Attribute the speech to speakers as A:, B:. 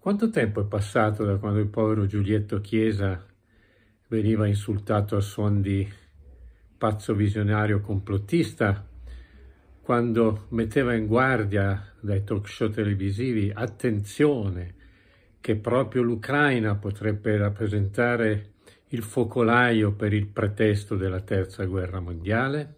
A: Quanto tempo è passato da quando il povero Giulietto Chiesa veniva insultato a suon di pazzo visionario complottista, quando metteva in guardia dai talk show televisivi attenzione che proprio l'Ucraina potrebbe rappresentare il focolaio per il pretesto della terza guerra mondiale?